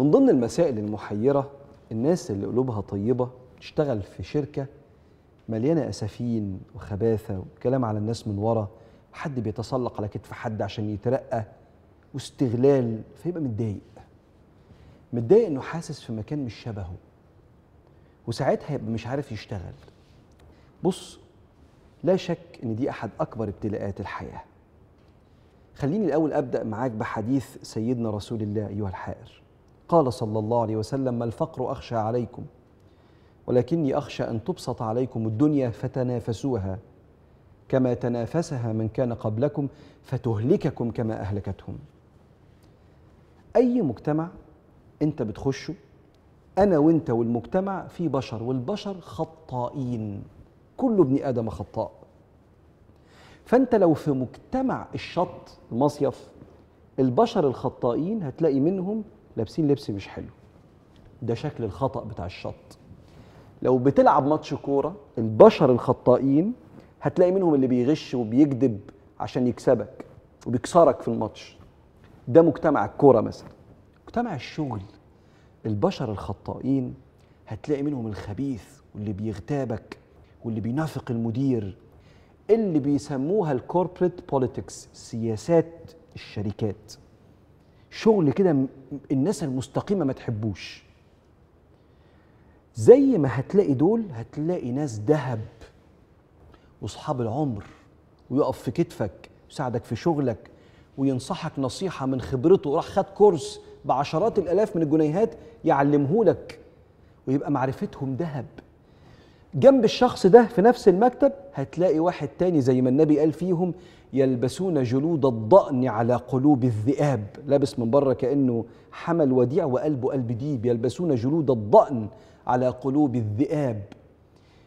من ضمن المسائل المحيرة الناس اللي قلوبها طيبة تشتغل في شركة مليانة أسفين وخباثة وكلام على الناس من ورا حد بيتسلق على كتف حد عشان يترقى واستغلال فيبقى متضايق متضايق انه حاسس في مكان مش شبهه وساعتها يبقى مش عارف يشتغل بص لا شك ان دي احد اكبر ابتلاءات الحياه خليني الاول ابدا معاك بحديث سيدنا رسول الله ايها الحائر قال صلى الله عليه وسلم ما الفقر أخشى عليكم ولكني أخشى أن تبسط عليكم الدنيا فتنافسوها كما تنافسها من كان قبلكم فتهلككم كما أهلكتهم أي مجتمع أنت بتخشه أنا وأنت والمجتمع في بشر والبشر خطائين كل ابن آدم خطاء فأنت لو في مجتمع الشط المصيف البشر الخطائين هتلاقي منهم لابسين لبس مش حلو ده شكل الخطأ بتاع الشط لو بتلعب ماتش كورة البشر الخطائين هتلاقي منهم اللي بيغش وبيكذب عشان يكسبك وبيكسرك في الماتش ده مجتمع الكورة مثلا مجتمع الشغل البشر الخطائين هتلاقي منهم الخبيث واللي بيغتابك واللي بينافق المدير اللي بيسموها الكوربريت بوليتكس سياسات الشركات شغل كده الناس المستقيمه ما تحبوش زي ما هتلاقي دول هتلاقي ناس ذهب واصحاب العمر ويقف في كتفك يساعدك في شغلك وينصحك نصيحه من خبرته وراح خد كورس بعشرات الالاف من الجنيهات يعلمهولك ويبقى معرفتهم ذهب جنب الشخص ده في نفس المكتب هتلاقي واحد تاني زي ما النبي قال فيهم يلبسون جلود الضأن على قلوب الذئاب لابس من بره كأنه حمل وديع وقلبه قلب ديب يلبسون جلود الضأن على قلوب الذئاب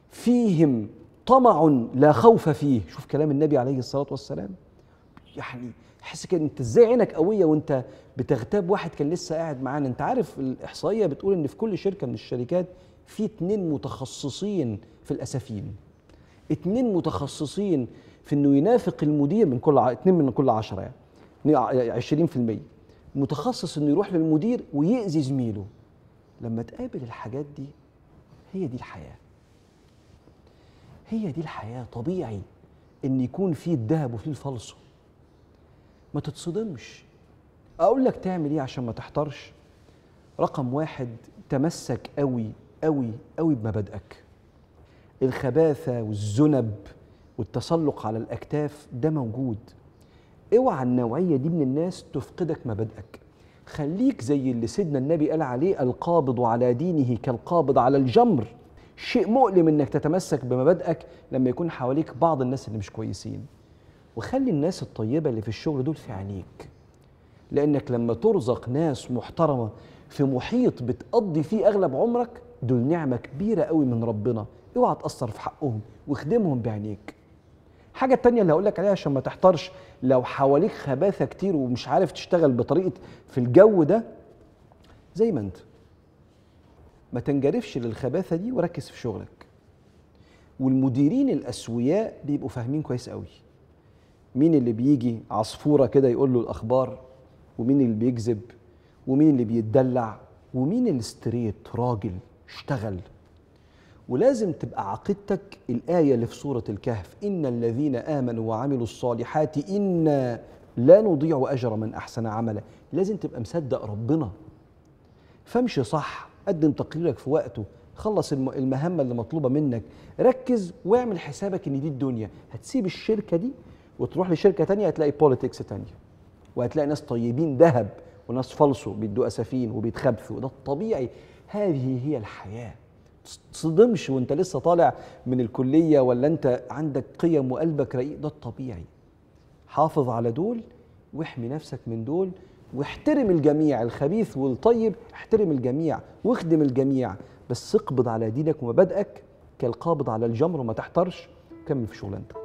فيهم طمع لا خوف فيه شوف كلام النبي عليه الصلاة والسلام يعني تحس كده انت ازاي عينك قويه وانت بتغتاب واحد كان لسه قاعد معانا انت عارف الاحصائيه بتقول ان في كل شركه من الشركات في اتنين متخصصين في الاسافين اتنين متخصصين في انه ينافق المدير من كل ع... اتنين من كل عشرة يعني 20% متخصص انه يروح للمدير ويأذي زميله لما تقابل الحاجات دي هي دي الحياة هي دي الحياة طبيعي ان يكون فيه الذهب وفيه الفلصه ما تتصدمش اقول لك تعمل ايه عشان ما تحترش رقم واحد تمسك قوي قوي قوي بمبادئك الخباثه والذنب والتسلق على الاكتاف ده موجود اوعى النوعيه دي من الناس تفقدك مبادئك خليك زي اللي سيدنا النبي قال عليه القابض على دينه كالقابض على الجمر شيء مؤلم انك تتمسك بمبادئك لما يكون حواليك بعض الناس اللي مش كويسين وخلي الناس الطيبه اللي في الشغل دول في عينيك لانك لما ترزق ناس محترمه في محيط بتقضي فيه اغلب عمرك دول نعمه كبيره قوي من ربنا اوعى تاثر في حقهم واخدمهم بعينيك حاجة تانية اللي هقول لك عليها عشان ما تحتارش لو حواليك خباثه كتير ومش عارف تشتغل بطريقه في الجو ده زي ما انت ما تنجرفش للخباثه دي وركز في شغلك والمديرين الاسوياء بيبقوا فاهمين كويس قوي مين اللي بيجي عصفوره كده يقول له الاخبار ومين اللي بيكذب ومين اللي بيتدلع ومين اللي ستريت راجل اشتغل ولازم تبقى عقيدتك الآية اللي في سورة الكهف إن الذين آمنوا وعملوا الصالحات إنا لا نضيع أجر من أحسن عملا لازم تبقى مصدق ربنا فامشي صح قدم تقريرك في وقته خلص المهمة اللي مطلوبة منك ركز واعمل حسابك ان دي الدنيا هتسيب الشركة دي وتروح لشركة تانية هتلاقي بوليتكس تانية وهتلاقي ناس طيبين ذهب وناس فالصوا بيدوا أسفين وبيتخبثوا ده الطبيعي هذه هي الحياه تصدمش وانت لسه طالع من الكليه ولا انت عندك قيم وقلبك رقيق ده الطبيعي حافظ على دول واحمي نفسك من دول واحترم الجميع الخبيث والطيب احترم الجميع واخدم الجميع بس اقبض على دينك ومبادئك كالقابض على الجمر وما تحترش كمل في شغلانتك